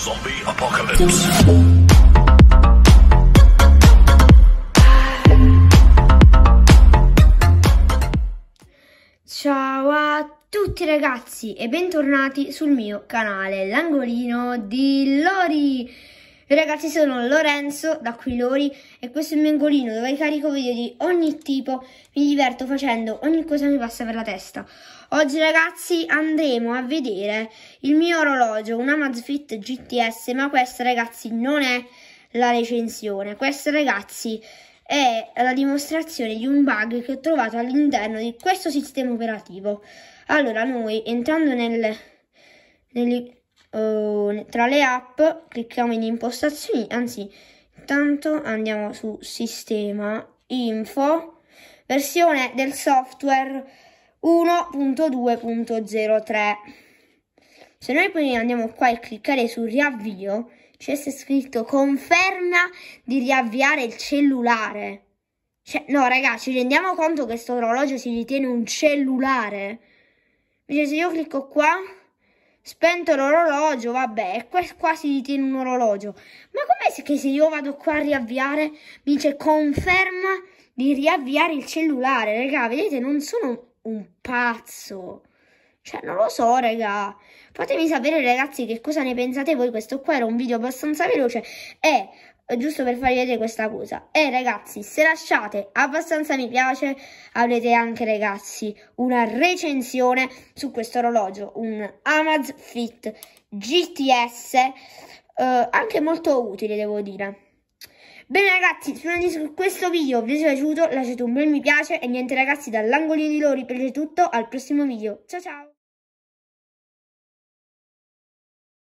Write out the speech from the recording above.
Zombie Apocalypse. Ciao a tutti ragazzi e bentornati sul mio canale, l'angolino di Lori! ragazzi sono Lorenzo da Quilori e questo è il mio angolino dove carico video di ogni tipo, mi diverto facendo ogni cosa mi passa per la testa. Oggi ragazzi andremo a vedere il mio orologio, una Amazfit GTS, ma questa ragazzi non è la recensione, questa ragazzi è la dimostrazione di un bug che ho trovato all'interno di questo sistema operativo. Allora noi entrando nel, nel uh, tra le app, clicchiamo in impostazioni, anzi intanto andiamo su sistema, info, versione del software 1.2.03. Se noi poi andiamo qua e cliccare su riavvio, c'è scritto conferma di riavviare il cellulare. Cioè, no, raga, ci rendiamo conto che questo orologio si ritiene un cellulare. Invece se io clicco qua, Spento l'orologio, vabbè, qua si detiene un orologio. Ma com'è che se io vado qua a riavviare, mi dice conferma di riavviare il cellulare? Raga, vedete, non sono un pazzo. Cioè, non lo so, raga. Fatemi sapere, ragazzi, che cosa ne pensate voi. Questo qua era un video abbastanza veloce. E giusto per farvi vedere questa cosa. E eh, ragazzi, se lasciate abbastanza mi piace, avrete anche ragazzi una recensione su questo orologio, un Amazon Fit GTS, eh, anche molto utile devo dire. Bene ragazzi, spero che questo video vi sia piaciuto, lasciate un bel mi piace e niente ragazzi dall'angolino di Lori prendete tutto, al prossimo video, ciao ciao!